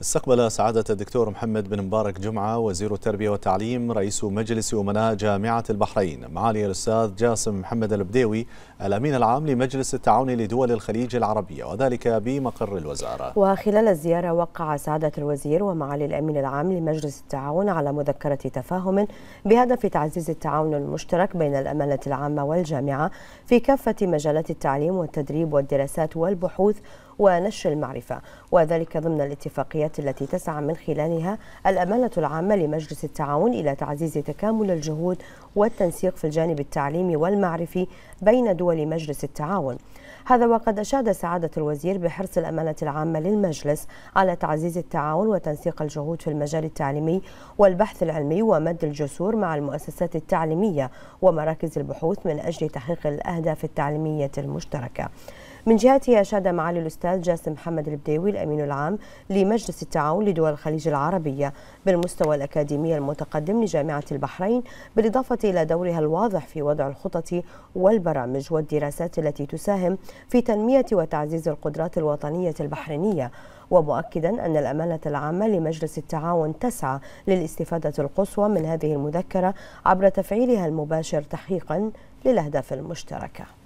استقبل سعادة الدكتور محمد بن مبارك جمعة وزير التربية والتعليم رئيس مجلس أمناء جامعة البحرين معالي الأستاذ جاسم محمد البديوي الأمين العام لمجلس التعاون لدول الخليج العربية وذلك بمقر الوزارة وخلال الزيارة وقع سعادة الوزير ومعالي الأمين العام لمجلس التعاون على مذكرة تفاهم بهدف تعزيز التعاون المشترك بين الأمانة العامة والجامعة في كافة مجالات التعليم والتدريب والدراسات والبحوث ونشر المعرفة وذلك ضمن الاتفاقيات التي تسعى من خلالها الأمانة العامة لمجلس التعاون إلى تعزيز تكامل الجهود والتنسيق في الجانب التعليمي والمعرفي بين دول مجلس التعاون هذا وقد أشاد سعادة الوزير بحرص الأمانة العامة للمجلس على تعزيز التعاون وتنسيق الجهود في المجال التعليمي والبحث العلمي ومد الجسور مع المؤسسات التعليمية ومراكز البحوث من أجل تحقيق الأهداف التعليمية المشتركة من جهته أشاد معالي الأستاذ جاسم محمد البديوي الأمين العام لمجلس التعاون لدول الخليج العربية بالمستوى الأكاديمي المتقدم لجامعة البحرين بالإضافة إلى دورها الواضح في وضع الخطط والبرامج والدراسات التي تساهم في تنمية وتعزيز القدرات الوطنية البحرينية ومؤكدا أن الأمانة العامة لمجلس التعاون تسعى للاستفادة القصوى من هذه المذكرة عبر تفعيلها المباشر تحقيقا للأهداف المشتركة